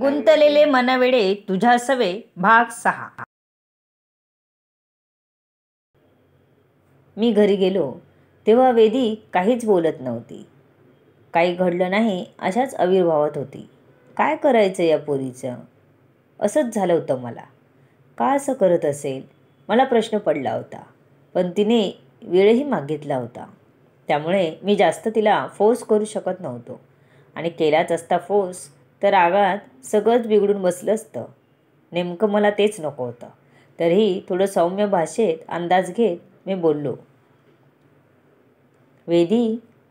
गुंतलेले मनवेडे तुझ्या सवे भाग सहा मी घरी गेलो तेव्हा वेदी काहीच बोलत नव्हती काही घडलं नाही अशाच आविर्भावात होती काय करायचं या पोरीचं असंच झालं होतं मला का असं करत असेल मला प्रश्न पडला होता पण तिने वेळही मागितला होता त्यामुळे मी जास्त तिला फोर्स करू शकत नव्हतो आणि केलाच असता फोर्स तर आगात सगळंच बिघडून बसलं असतं नेमकं मला तेच नको होतं तरीही थोडं सौम्य भाषेत अंदाज घेत मी बोललो वेदी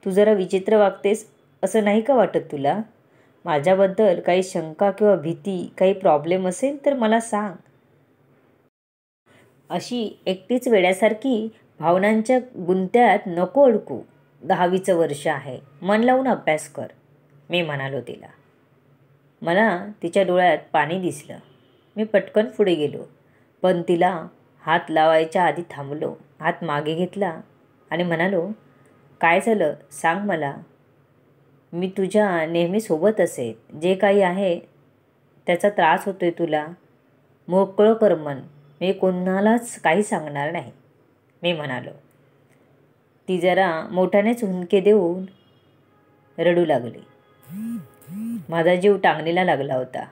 तू जरा विचित्र वागतेस असं नाही का वाटत तुला माझ्याबद्दल काही शंका किंवा भीती काही प्रॉब्लेम असेल तर मला सांग अशी एकटीच वेड्यासारखी भावनांच्या गुंत्यात नको अडकू दहावीचं वर्ष आहे मन लावून अभ्यास कर मी म्हणालो तिला मला तिच्या डोळ्यात पाणी दिसलं मी पटकन पुढे गेलो पण तिला हात लावायच्या आधी थांबलो हात मागे घेतला आणि म्हणालो काय झालं सांग मला मी तुझ्या नेहमी सोबत असे जे काही आहे त्याचा त्रास होतो आहे तुला मोकळं कर मन मी कोणालाच काही सांगणार नाही मी म्हणालो ती जरा मोठ्यानेच हुंके देऊन रडू लागली माझा जीव टांगणीला लागला होता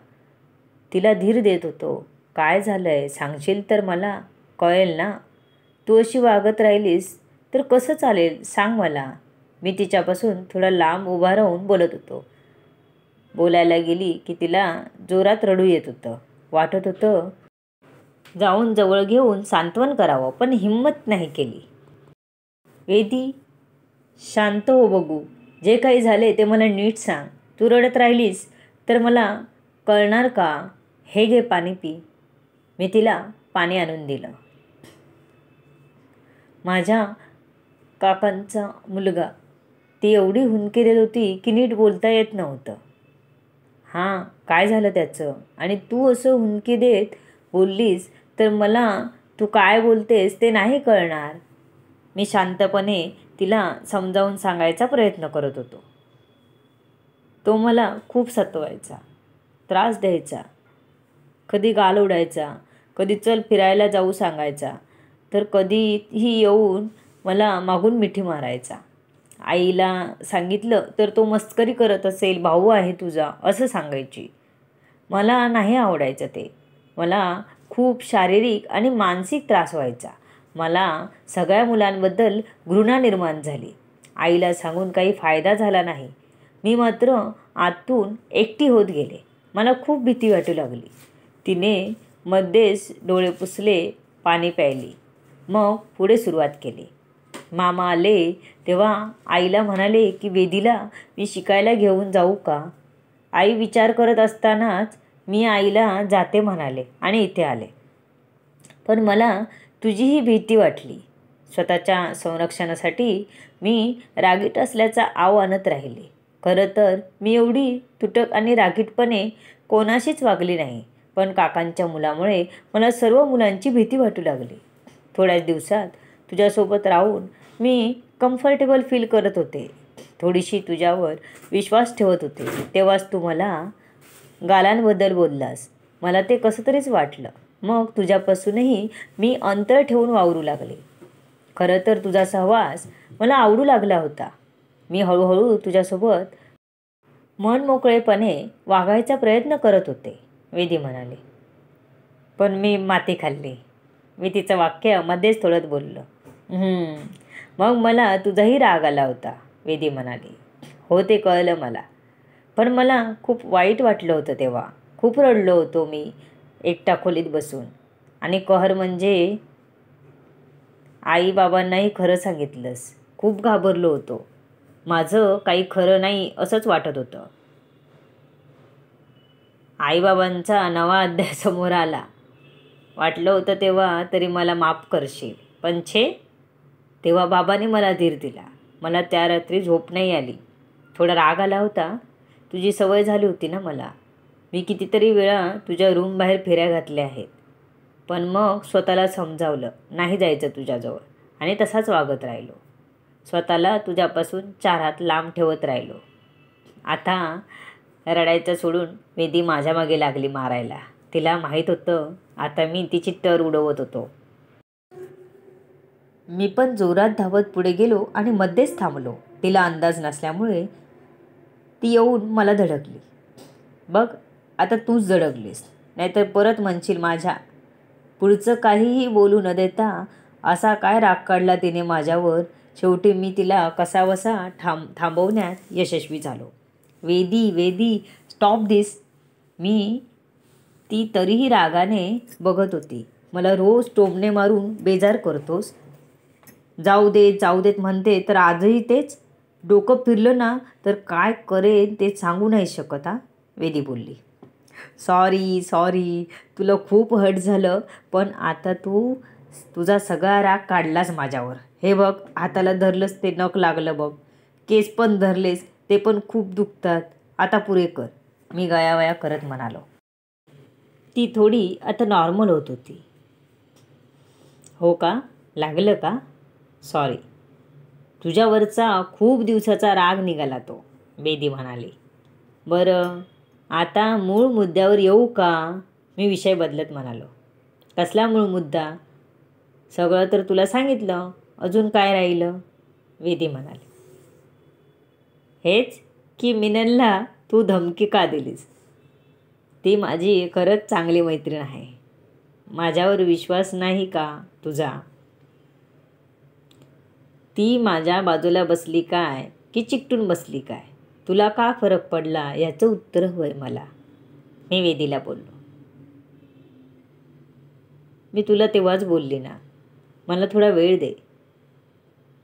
तिला धीर देत होतो काय झालंय सांगशील तर मला कळेल ना तू अशी वागत राहिलीस तर कसं चालेल सांग मला मी तिच्यापासून थोडा लांब उभा राहून बोलत होतो बोलायला गेली की तिला जोरात रडू येत होतं वाटत होतं जाऊन जवळ घेऊन सांत्वन करावं पण हिंमत नाही केली वेदी शांत हो बघू जे काही झाले ते मला नीट सांग तू रडत राहिलीस तर मला कळणार का हे घे पाणी पी मी तिला पाणी आणून दिलं माझ्या काकांचा मुलगा ती एवढी हुंदके देत होती की नीट बोलता येत नव्हतं हां काय झालं त्याचं आणि तू असं हुंदके देत बोललीस तर मला तू काय बोलतेस ते नाही कळणार मी शांतपणे तिला समजावून सांगायचा प्रयत्न करत होतो तो मला खूप सतवायचा त्रास द्यायचा कधी गाल उडायचा कधी चल फिरायला जाऊ सांगायचा तर कधीही येऊन मला मागून मिठी मारायचा आईला सांगितलं तर तो मस्करी करत असेल भाऊ आहे तुझा असं सांगायची मला नाही आवडायचं ते मला खूप शारीरिक आणि मानसिक त्रास व्हायचा मला सगळ्या मुलांबद्दल घृणा निर्माण झाली आईला सांगून काही फायदा झाला नाही मी मात्र आतून एकटी होत गेले मला खूप भीती वाटू लागली तिने मध्येच डोळे पुसले पाणी प्यायली मग पुढे सुरुवात केली मामा आले तेव्हा आईला म्हणाले की वेदीला मी शिकायला घेऊन जाऊ का आई विचार करत असतानाच मी आईला जाते म्हणाले आणि इथे आले पण मला तुझीही भीती वाटली स्वतःच्या संरक्षणासाठी मी रागीट असल्याचा आव आणत राहिले खरं तर मी एवढी तुटक आणि रागीटपणे कोणाशीच वागली नाही पण काकांच्या मुलामुळे मला सर्व मुलांची भीती वाटू लागली थोड्याच दिवसात तुझ्यासोबत राहून मी कम्फर्टेबल फील करत होते थोडीशी तुझ्यावर विश्वास ठेवत होते तेव्हाच तू मला गालांबद्दल बोललास मला ते कसं तरीच वाटलं मग तुझ्यापासूनही मी अंतर ठेवून वावरू लागले खरं तर तुझा सहवास मला आवडू लागला होता मी हळूहळू तुझ्यासोबत मोकळेपणे वागायचा प्रयत्न करत होते वेदी म्हणाले पण मी माती खाल्ली मी तिचं वाक्य मध्येच थोडत बोललो मग मला तुझाही राग आला होता वेदी म्हणाली हो ते कळलं मला पण मला खूप वाईट वाटलं होतं तेव्हा खूप रडलो होतो मी एकटा खोलीत बसून आणि कहर म्हणजे आई बाबांनाही खरं सांगितलंस खूप घाबरलो होतो माझं काही खरं नाही असंच वाटत होतं आईबाबांचा नवा अध्याय समोर आला वाटलं होतं तेव्हा तरी मला माफ करशील पण छे तेव्हा बाबाने मला धीर दिला मला त्या रात्री झोप नाही आली थोडा राग आला होता तुझी सवय झाली होती ना मला मी कितीतरी वेळा तुझ्या रूमबाहेर फेऱ्या घातल्या आहेत पण मग स्वतःला समजावलं नाही जायचं तुझ्याजवळ आणि तसाच वागत राहिलो स्वतःला तुझ्यापासून चार हात लांब ठेवत राहिलो आता रडायचं सोडून वेदी माझ्या मागे लागली मारायला तिला माहीत होतं आता मी तिची तर उडवत होतो मी पण जोरात धावत पुढे गेलो आणि मध्येच थांबलो तिला अंदाज नसल्यामुळे ती येऊन मला धडकली बघ आता तूच धडकलीस नाहीतर परत म्हणशील माझ्या पुढचं काहीही बोलू न देता असा काय राग काढला तिने माझ्यावर शेवटी मी तिला कसावसा थांब थांबवण्यात यशस्वी झालो वेदी वेदी स्टॉप दिस मी ती तरीही रागाने बघत होती मला रोज टोमणे मारून बेजार करतोस जाऊ देत जाऊ देत म्हणते तर आजही तेच डोकं फिरलं ना तर काय करेन ते सांगू नाही शकत हा वेदी बोलली सॉरी सॉरी तुला खूप हट झालं पण आता तू तुझा सगळा राग काढलास माझ्यावर हे बघ हाताला धरलंच ते नख लागलं बघ केस पण धरलेस ते पण खूप दुखतात आता पुरे कर मी गयावया करत म्हणालो ती थोडी आता नॉर्मल होत होती हो का लागलं का सॉरी तुझ्यावरचा खूप दिवसाचा राग निघाला तो बेदी म्हणाली बरं आता मूळ मुद्द्यावर येऊ का मी विषय बदलत म्हणालो कसला मूळ मुद्दा सगळं तर तुला सांगितलं अजून काय राहिलं वेदी म्हणाले हेच की मिनलला तू धमकी का दिलीस ती माझी खरंच चांगली मैत्रीण आहे माझ्यावर विश्वास नाही का तुझा ती माझ्या बाजूला बसली काय की चिकटून बसली काय तुला का फरक पडला याचं उत्तर होय मला मी वेदीला बोललो मी तुला तेव्हाच बोलली ना मला थोडा वेळ दे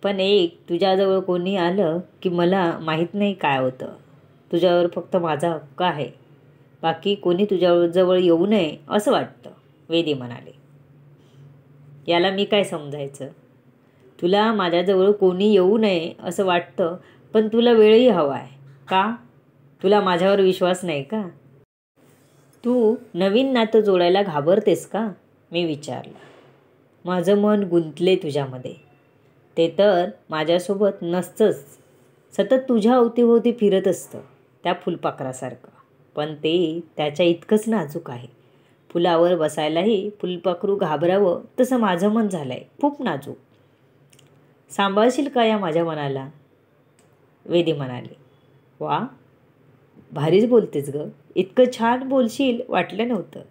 पण एक तुझ्याजवळ कोणी आलं की मला माहीत नाही काय होतं तुझ्यावर फक्त माझा हक्क आहे बाकी कोणी तुझ्याजवळ येऊ नये असं वाटतं वेदी म्हणाले याला मी काय समजायचं तुला माझ्याजवळ कोणी येऊ नये असं वाटतं पण तुला वेळही हवा आहे का तुला माझ्यावर विश्वास नाही का तू नवीन नातं जोडायला घाबरतेस का मी विचारलं माझं मन गुंतले तुझ्यामध्ये ते तर माझ्यासोबत नसतंच सतत तुझ्या अवतीभोवती फिरत असतं त्या फुलपाखरासारखं पण ते त्याच्या इतकंच नाजूक आहे फुलावर बसायलाही फुलपाखरू घाबरावं तसं माझं मन झालं आहे खूप नाजूक सांभाळशील का या माझ्या मनाला वेदी म्हणाली वा भारीच बोलतेस ग इतकं छान बोलशील वाटलं नव्हतं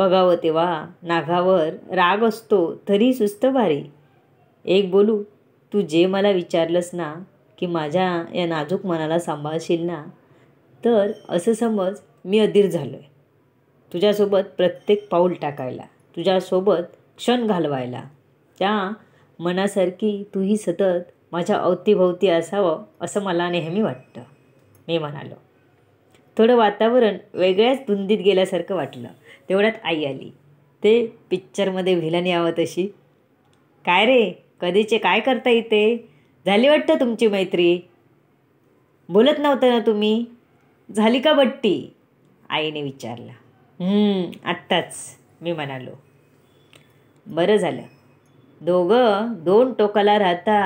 बघावं तेव्हा नागावर राग असतो तरी सुस्त भारी एक बोलू तू जे मला विचारलंस ना की माझ्या या नाजूक मनाला सांभाळशील ना तर असं समज मी अधीर झालो आहे तुझ्यासोबत प्रत्येक पाऊल टाकायला तुझ्यासोबत क्षण घालवायला त्या मनासारखी तूही सतत माझ्या अवतीभोवती असावं असं मला नेहमी वाटतं मी म्हणालो थोडं वातावरण वेगळ्याच धुंदीत गेल्यासारखं वाटलं तेवढ्यात आई आली ते पिक्चरमध्ये व्हिलन यावं तशी काय रे कधीचे काय करता येते झाली वाटतं तुमची मैत्री बोलत नव्हतं ना तुम्ही झाली का बट्टी आईने विचारला आत्ताच मी म्हणालो बरं झालं दोघं दोन टोकाला राहता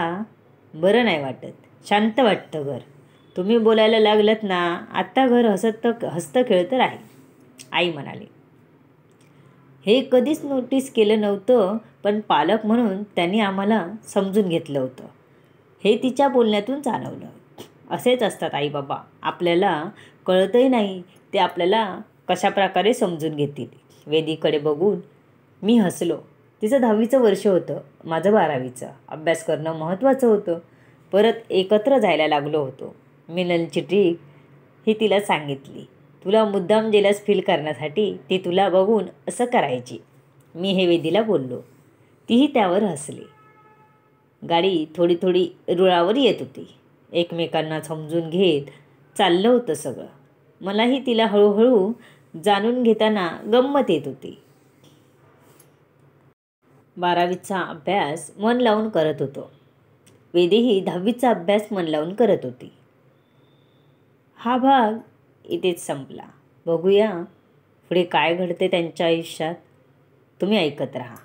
बरं नाही वाटत शांत वाटतं घर तुम्ही बोलायला लागलत ना आत्ता घर हसत हसतं खेळतं राहील आई म्हणाली हे कधीच नोटीस केलं नव्हतं पण पालक म्हणून त्यांनी आम्हाला समजून घेतलं होतं हे तिच्या बोलण्यातून जाणवलं असेच असतात आई बाबा आपल्याला कळतही नाही ते आपल्याला कशाप्रकारे समजून घेतील वेदीकडे बघून मी हसलो तिचं दहावीचं वर्ष होतं माझं बारावीचं अभ्यास करणं महत्त्वाचं होतं परत एकत्र जायला लागलो होतो मिनलची ट्रीक ही तिला सांगितली तुला मुद्दाम जेलस फील करण्यासाठी ती तुला बघून असं करायची मी हे वेदीला बोललो तीही त्यावर हसली गाडी थोडी थोडी रुळावर येत होती एकमेकांना समजून घेत चाललं होतं सगळं मलाही तिला हळूहळू जाणून घेताना गंमत येत होती बारावीचा अभ्यास मन लावून करत होतो वेदीही दहावीचा अभ्यास मन लावून करत होती हा भाग इथेच संपला बघूया पुढे काय घडते त्यांच्या आयुष्यात तुम्ही ऐकत राहा